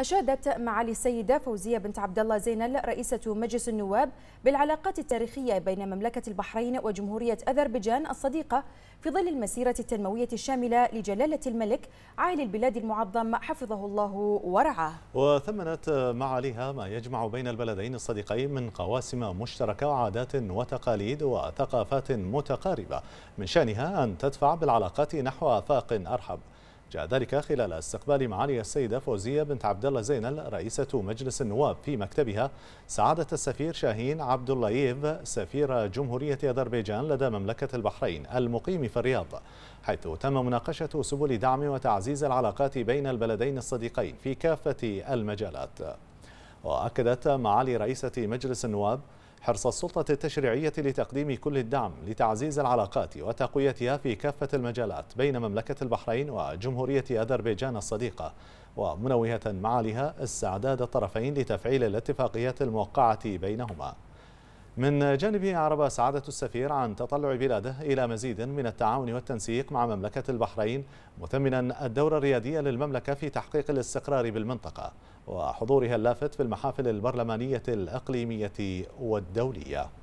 أشادت معالي السيدة فوزية بنت عبد الله زينل رئيسة مجلس النواب بالعلاقات التاريخية بين مملكة البحرين وجمهورية أذربيجان الصديقة في ظل المسيرة التنموية الشاملة لجلالة الملك عائل البلاد المعظم حفظه الله ورعاه وثمنت معاليها ما يجمع بين البلدين الصديقين من قواسم مشتركة وعادات وتقاليد وثقافات متقاربة من شأنها أن تدفع بالعلاقات نحو آفاق أرحب جاء ذلك خلال استقبال معالي السيدة فوزية بنت عبد الله زينل رئيسة مجلس النواب في مكتبها سعادة السفير شاهين عبد اللهيف سفير جمهورية أذربيجان لدى مملكة البحرين المقيم في الرياض حيث تم مناقشة سبل دعم وتعزيز العلاقات بين البلدين الصديقين في كافة المجالات وأكدت معالي رئيسة مجلس النواب حرص السلطة التشريعية لتقديم كل الدعم لتعزيز العلاقات وتقويتها في كافة المجالات بين مملكة البحرين وجمهورية أذربيجان الصديقة ومنوهة معالها استعداد الطرفين لتفعيل الاتفاقيات الموقعة بينهما من جانبه عرب سعادة السفير عن تطلع بلاده إلى مزيد من التعاون والتنسيق مع مملكة البحرين مثمنا الدور الريادي للمملكة في تحقيق الاستقرار بالمنطقة وحضورها اللافت في المحافل البرلمانية الإقليمية والدولية